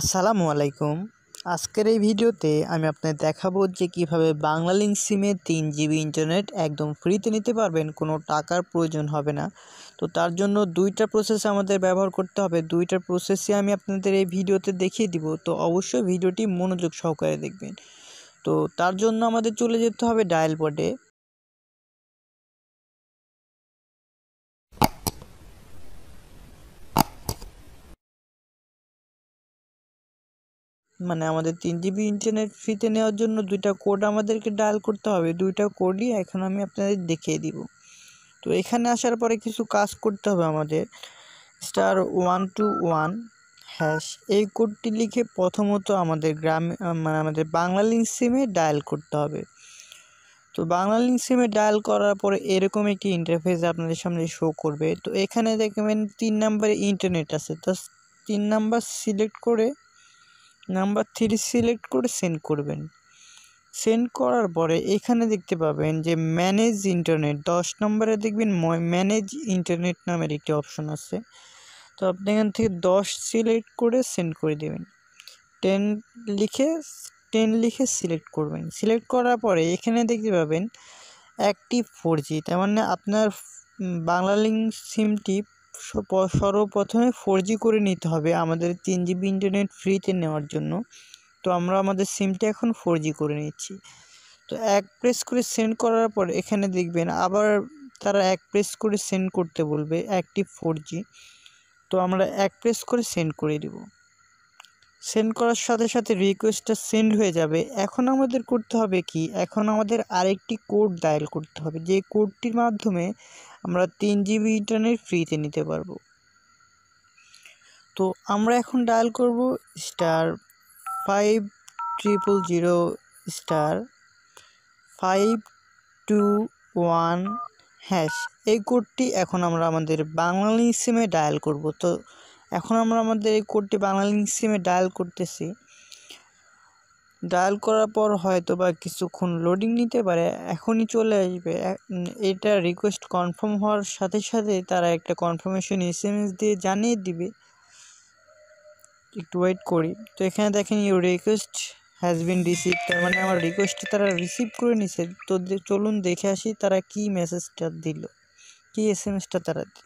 আসসালামু আলাইকুম আজকের এই ভিডিওতে আমি আপনাদের দেখাবো যে কিভাবে লিঙ্ক সিমে তিন জিবি ইন্টারনেট একদম ফ্রিতে নিতে পারবেন কোনো টাকার প্রয়োজন হবে না তো তার জন্য দুইটা প্রসেস আমাদের ব্যবহার করতে হবে দুইটা প্রসেসই আমি আপনাদের এই ভিডিওতে দেখিয়ে দিব তো অবশ্যই ভিডিওটি মনোযোগ সহকারে দেখবেন তো তার জন্য আমাদের চলে যেতে হবে ডায়াল বোর্ডে মানে আমাদের তিন জিবি ইন্টারনেট ফ্রিতে নেওয়ার জন্য দুইটা কোড আমাদেরকে ডায়াল করতে হবে দুইটা কোডই এখন আমি আপনাদের দেখিয়ে দিব তো এখানে আসার পরে কিছু কাজ করতে হবে আমাদের star one two one hash এই কোডটি লিখে প্রথমত আমাদের গ্রামে মানে আমাদের বাংলা লিঙ্ক সিমে ডায়াল করতে হবে তো বাংলা লিঙ্ক সিমে ডায়াল করার পরে এরকম একটি ইন্টারফেস আপনাদের সামনে শো করবে তো এখানে দেখবেন তিন নাম্বারে ইন্টারনেট আছে তো তিন নাম্বার সিলেক্ট করে নাম্বার থ্রি সিলেক্ট করে সেন্ড করবেন সেন্ড করার পরে এখানে দেখতে পাবেন যে ম্যানেজ ইন্টারনেট দশ নম্বরে দেখবেন ম্যানেজ ইন্টারনেট নামের একটি অপশন আছে তো আপনি এখান থেকে দশ সিলেক্ট করে সেন্ড করে দেবেন টেন লিখে টেন লিখে সিলেক্ট করবেন সিলেক্ট করার পরে এখানে দেখতে পাবেন অ্যাক্টিভ ফোর জি তার মানে আপনার লিঙ্ক সিমটি সর্বপ্রথমে ফোর জি করে নিতে হবে আমাদের তিন জিবি ইন্টারনেট ফ্রিতে নেওয়ার জন্য তো আমরা আমাদের সিমটা এখন ফোর জি করে নিচ্ছি তো এক প্রেস করে সেন্ড করার পর এখানে দেখবেন আবার তারা এক প্রেস করে সেন্ড করতে বলবে অ্যাক্টিভ ফোর জি তো আমরা এক প্রেস করে সেন্ড করে দেবো সেন্ড করার সাথে সাথে রিকোয়েস্টটা সেন্ড হয়ে যাবে এখন আমাদের করতে হবে কি এখন আমাদের আরেকটি কোড ডায়াল করতে হবে যে কোডটির মাধ্যমে আমরা তিন জিবি ইন্টারনেট ফ্রিতে নিতে পারবো তো আমরা এখন ডায়াল করব star five triple zero star five two one hash এই কোডটি এখন আমরা আমাদের বাংলা সিমে ডায়াল করব তো এখন আমরা আমাদের এই কোডটি বাংলালিঙ্ক সিমে ডায়াল করতেছি ডায়াল করার পর হয়তো বা কিছুক্ষণ লোডিং নিতে পারে এখনই চলে আসবে এটা রিকোয়েস্ট কনফার্ম হওয়ার সাথে সাথে তারা একটা কনফার্মেশন এস এম এস দিয়ে জানিয়ে দিবে একটু ওয়েট করি তো এখানে দেখেন you request has been receive তার মানে আমার রিকোয়েস্ট তারা রিসিভ করে নিছে তো চলুন দেখে আসি তারা কি মেসেজটা দিল কি এস এম এসটা তারা দিল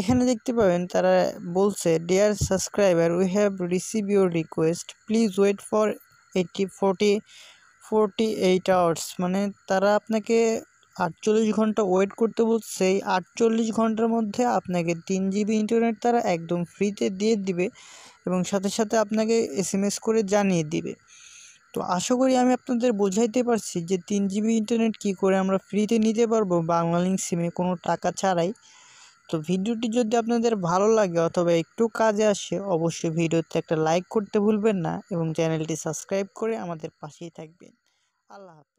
এখানে দেখতে পাবেন তারা বলছে dear subscriber we have receive your request please wait for eighty forty forty eight hours মানে তারা আপনাকে আটচল্লিশ ঘন্টা ওয়েট করতে বলছে সেই আটচল্লিশ ঘন্টার মধ্যে আপনাকে তিন জিবি ইন্টারনেট তারা একদম ফ্রিতে দিয়ে দিবে এবং সাথে সাথে আপনাকে এস করে জানিয়ে দিবে তো আশা করি আমি আপনাদের বোঝাইতে পারছি যে তিন জিবি ইন্টারনেট কি করে আমরা ফ্রিতে নিতে পারবো বাংলালিং সিমে কোনো টাকা ছাড়াই তো ভিডিওটি যদি আপনাদের ভালো লাগে অথবা একটু কাজে আসে অবশ্যই ভিডিওতে একটা লাইক করতে ভুলবেন না এবং চ্যানেলটি সাবস্ক্রাইব করে আমাদের পাশেই থাকবেন আল্লাহ হাফিজ